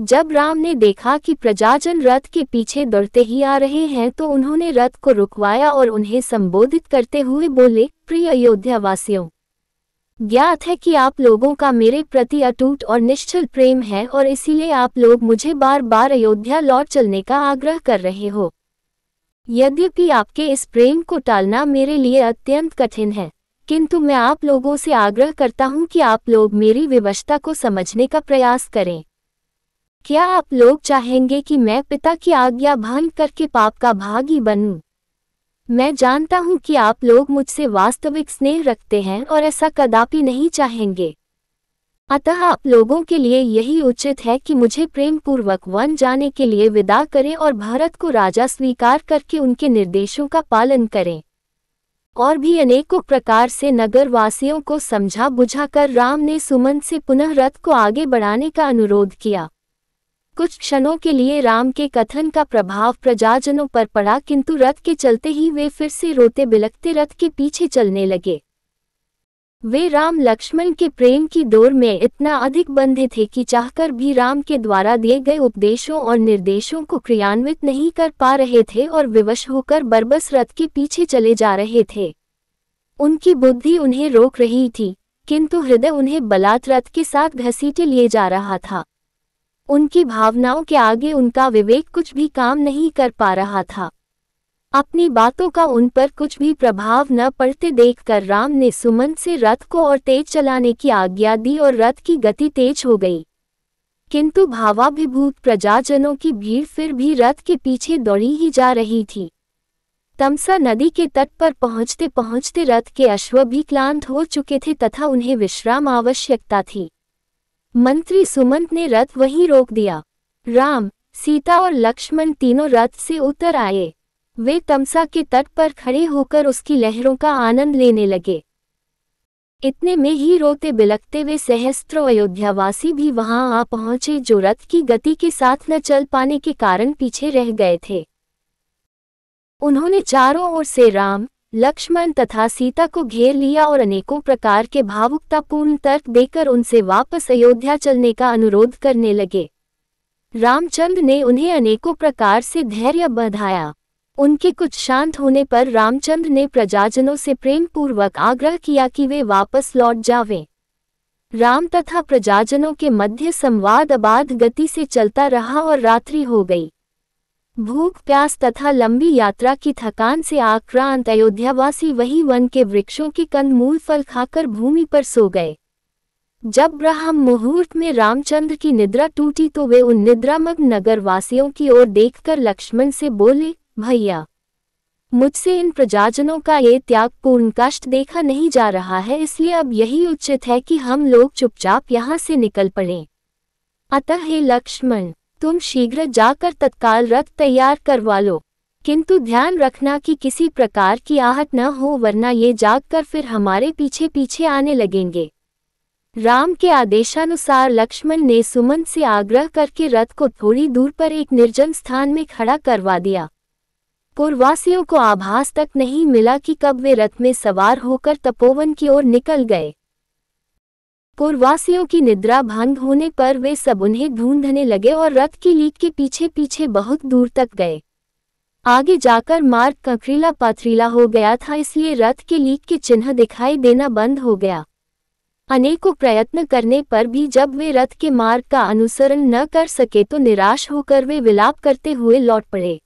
जब राम ने देखा कि प्रजाजन रथ के पीछे दौड़ते ही आ रहे हैं तो उन्होंने रथ को रुकवाया और उन्हें संबोधित करते हुए बोले प्रिय अयोध्या वासियों ज्ञात है कि आप लोगों का मेरे प्रति अटूट और निश्चल प्रेम है और इसीलिए आप लोग मुझे बार बार अयोध्या लौट चलने का आग्रह कर रहे हो यद्यपि आपके इस प्रेम को टालना मेरे लिए अत्यंत कठिन है किंतु मैं आप लोगों से आग्रह करता हूँ कि आप लोग मेरी विवशता को समझने का प्रयास करें क्या आप लोग चाहेंगे कि मैं पिता की आज्ञा भंग करके पाप का भागी बनूं? मैं जानता हूं कि आप लोग मुझसे वास्तविक स्नेह रखते हैं और ऐसा कदापि नहीं चाहेंगे अतः आप लोगों के लिए यही उचित है कि मुझे प्रेम पूर्वक वन जाने के लिए विदा करें और भारत को राजा स्वीकार करके उनके निर्देशों का पालन करें और भी अनेकों प्रकार से नगरवासियों को समझा बुझाकर राम ने सुमन से पुनः रथ को आगे बढ़ाने का अनुरोध किया कुछ क्षणों के लिए राम के कथन का प्रभाव प्रजाजनों पर पड़ा किंतु रथ के चलते ही वे फिर से रोते बिलकते रथ के पीछे चलने लगे वे राम लक्ष्मण के प्रेम की दौर में इतना अधिक बंधे थे कि चाहकर भी राम के द्वारा दिए गए उपदेशों और निर्देशों को क्रियान्वित नहीं कर पा रहे थे और विवश होकर बरबस रथ के पीछे चले जा रहे थे उनकी बुद्धि उन्हें रोक रही थी किंतु हृदय उन्हें बलात् रथ के साथ घसीटे लिए जा रहा था उनकी भावनाओं के आगे उनका विवेक कुछ भी काम नहीं कर पा रहा था अपनी बातों का उन पर कुछ भी प्रभाव न पड़ते देखकर राम ने सुमन से रथ को और तेज चलाने की आज्ञा दी और रथ की गति तेज हो गई किंतु भावाभिभूत प्रजाजनों की भीड़ फिर भी रथ के पीछे दौड़ी ही जा रही थी तमसा नदी के तट पर पहुंचते पहुंचते रथ के अश्व भी क्लांत हो चुके थे तथा उन्हें विश्राम आवश्यकता थी मंत्री सुमंत ने रथ वहीं रोक दिया राम सीता और लक्ष्मण तीनों रथ से उतर आए वे तमसा के तट पर खड़े होकर उसकी लहरों का आनंद लेने लगे इतने में ही रोते बिलकते वे सहस्त्र अयोध्यावासी भी वहां आ पहुंचे जो रथ की गति के साथ न चल पाने के कारण पीछे रह गए थे उन्होंने चारों ओर से राम लक्ष्मण तथा सीता को घेर लिया और अनेकों प्रकार के भावुकतापूर्ण तर्क देकर उनसे वापस अयोध्या चलने का अनुरोध करने लगे रामचंद्र ने उन्हें अनेकों प्रकार से धैर्य बधाया उनके कुछ शांत होने पर रामचंद्र ने प्रजाजनों से प्रेमपूर्वक आग्रह किया कि वे वापस लौट जावें राम तथा प्रजाजनों के मध्य संवाद अबाध गति से चलता रहा और रात्रि हो गई भूख प्यास तथा लंबी यात्रा की थकान से आक्रांत अयोध्यावासी वही वन के वृक्षों की कंद मूल फल खाकर भूमि पर सो गए जब ब्राह्म मुहूर्त में रामचंद्र की निद्रा टूटी तो वे उन निद्रामग्न नगरवासियों की ओर देखकर लक्ष्मण से बोले भैया मुझसे इन प्रजाजनों का ये त्यागपूर्ण कष्ट देखा नहीं जा रहा है इसलिए अब यही उचित है कि हम लोग चुपचाप यहाँ से निकल पड़े अतः हे लक्ष्मण तुम शीघ्र जाकर तत्काल रथ तैयार करवा लो किंतु ध्यान रखना कि किसी प्रकार की आहट न हो वरना ये जाग कर फिर हमारे पीछे पीछे आने लगेंगे राम के आदेशानुसार लक्ष्मण ने सुमन से आग्रह करके रथ को थोड़ी दूर पर एक निर्जन स्थान में खड़ा करवा दिया पूर्वासियों को आभास तक नहीं मिला कि कब वे रथ में सवार होकर तपोवन की ओर निकल गए पुरवासियों की निद्रा भंग होने पर वे सब उन्हें ढूंढने लगे और रथ की लीक के पीछे पीछे बहुत दूर तक गए आगे जाकर मार्ग कंकरीला पथरीला हो गया था इसलिए रथ के लीक के चिन्ह दिखाई देना बंद हो गया अनेकों प्रयत्न करने पर भी जब वे रथ के मार्ग का अनुसरण न कर सके तो निराश होकर वे विलाप करते हुए लौट पड़े